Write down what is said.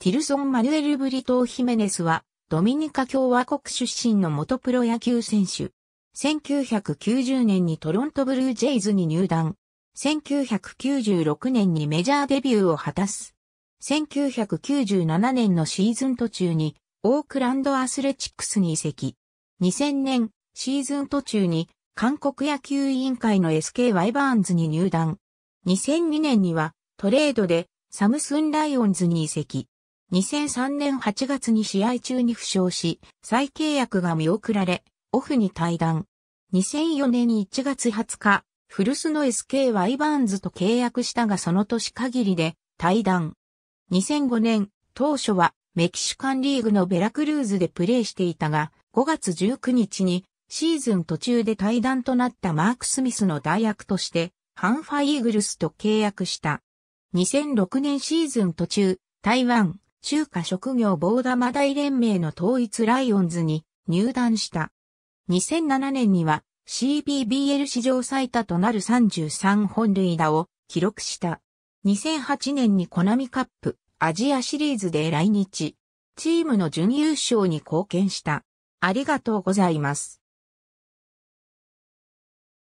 ティルソン・マュエル・ブリトー・ヒメネスは、ドミニカ共和国出身の元プロ野球選手。1990年にトロントブルージェイズに入団。1996年にメジャーデビューを果たす。1997年のシーズン途中に、オークランドアスレチックスに移籍。2000年、シーズン途中に、韓国野球委員会の SK ワイバーンズに入団。2002年には、トレードで、サムスンライオンズに移籍。2003年8月に試合中に負傷し、再契約が見送られ、オフに退団。2004年1月20日、古巣の SK ワイバーンズと契約したがその年限りで退団。2005年、当初はメキシカンリーグのベラクルーズでプレーしていたが、5月19日にシーズン途中で退団となったマーク・スミスの代役として、ハンファイーグルスと契約した。2006年シーズン途中、台湾、中華職業棒玉大連盟の統一ライオンズに入団した。2007年には CBBL 史上最多となる33本塁打を記録した。2008年にコナミカップアジアシリーズで来日。チームの準優勝に貢献した。ありがとうございます。